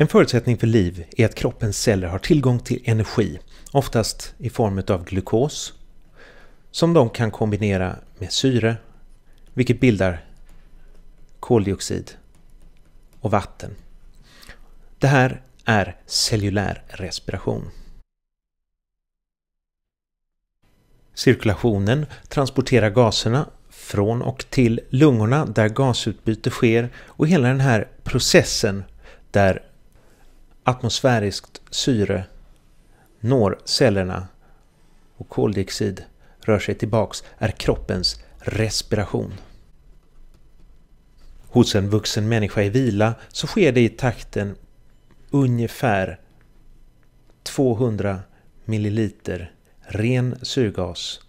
En förutsättning för liv är att kroppens celler har tillgång till energi, oftast i form av glukos, som de kan kombinera med syre, vilket bildar koldioxid och vatten. Det här är cellulär respiration. Cirkulationen transporterar gaserna från och till lungorna där gasutbyte sker och hela den här processen där atmosfäriskt syre når cellerna och koldioxid rör sig tillbaks är kroppens respiration. Hos en vuxen människa i vila så sker det i takten ungefär 200 milliliter ren syrgas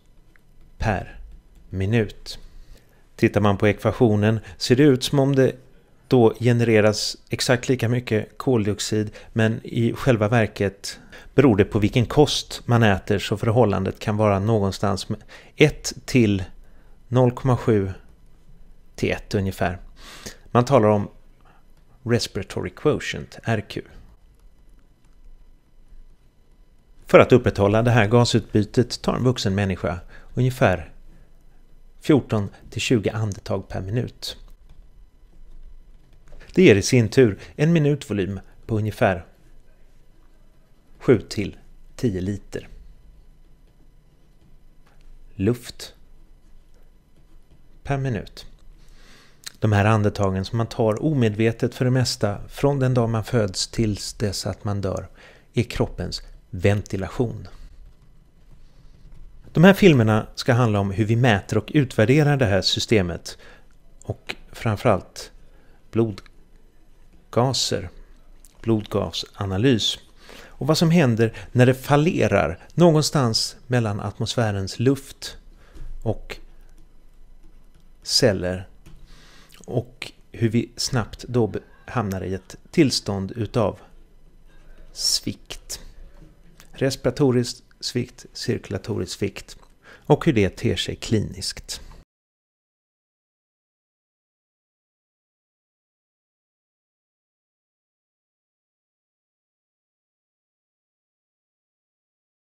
per minut. Tittar man på ekvationen ser det ut som om det då genereras exakt lika mycket koldioxid men i själva verket beror det på vilken kost man äter så förhållandet kan vara någonstans 1 till 0,7 till 1 ungefär. Man talar om respiratory quotient, RQ. För att upprätthålla det här gasutbytet tar en vuxen människa ungefär 14 till 20 andetag per minut. Det ger i sin tur en minutvolym på ungefär 7 till 10 liter. Luft per minut. De här andetagen som man tar omedvetet för det mesta från den dag man föds tills dess att man dör är kroppens ventilation. De här filmerna ska handla om hur vi mäter och utvärderar det här systemet och framförallt blod gaser, blodgasanalys och vad som händer när det fallerar någonstans mellan atmosfärens luft och celler och hur vi snabbt då hamnar i ett tillstånd utav svikt. Respiratorisk svikt, cirkulatorisk svikt och hur det ter sig kliniskt.